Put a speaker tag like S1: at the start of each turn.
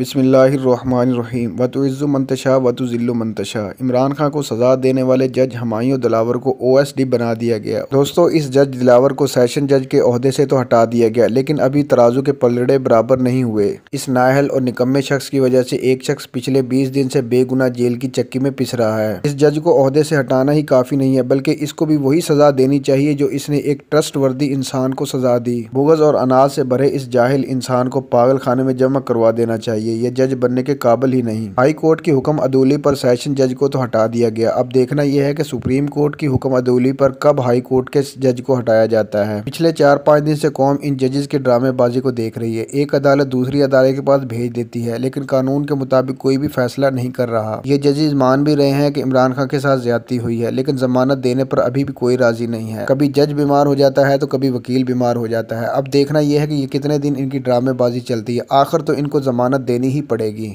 S1: बसमीम वतुज़ु मंतशा वतुज़िल्लु मंतशा इमरान खान को सज़ा देने वाले जज हमायों दिलावर को ओएसडी बना दिया गया दोस्तों इस जज दिलावर को सेशन जज के अहदे से तो हटा दिया गया लेकिन अभी तराजू के पलड़े बराबर नहीं हुए इस नाहल और निकम्मे शख्स की वजह से एक शख्स पिछले बीस दिन से बेगुना जेल की चक्की में पिस रहा है इस जज को अहदे से हटाना ही काफ़ी नहीं है बल्कि इसको भी वही सज़ा देनी चाहिए जो इसने एक ट्रस्ट वर्दी इंसान को सज़ा दी बुगज़ और अनाज से भरे इस जाहिल इंसान को पागल खाने में जमा करवा देना चाहिए चाहिए यह जज बनने के काबिल ही नहीं हाई कोर्ट की हुक्म अदूली पर सेशन जज को तो हटा दिया गया अब देखना यह है कि सुप्रीम कोर्ट की हुक्म अदूली पर कब हाई कोर्ट के जज को हटाया जाता है पिछले चार पांच दिन से कौम इन जजेस की ड्रामेबाजी को देख रही है एक अदालत दूसरी अदालत के पास भेज देती है लेकिन कानून के मुताबिक कोई भी फैसला नहीं कर रहा ये जजेज मान भी रहे हैं कि इमरान खान के साथ ज्यादा हुई है लेकिन जमानत देने पर अभी भी कोई राजी नहीं है कभी जज बीमार हो जाता है तो कभी वकील बीमार हो जाता है अब देखना यह है कि ये कितने दिन इनकी ड्रामेबाजी चलती है आखिर तो इनको जमानत देनी देनी
S2: ही पड़ेगी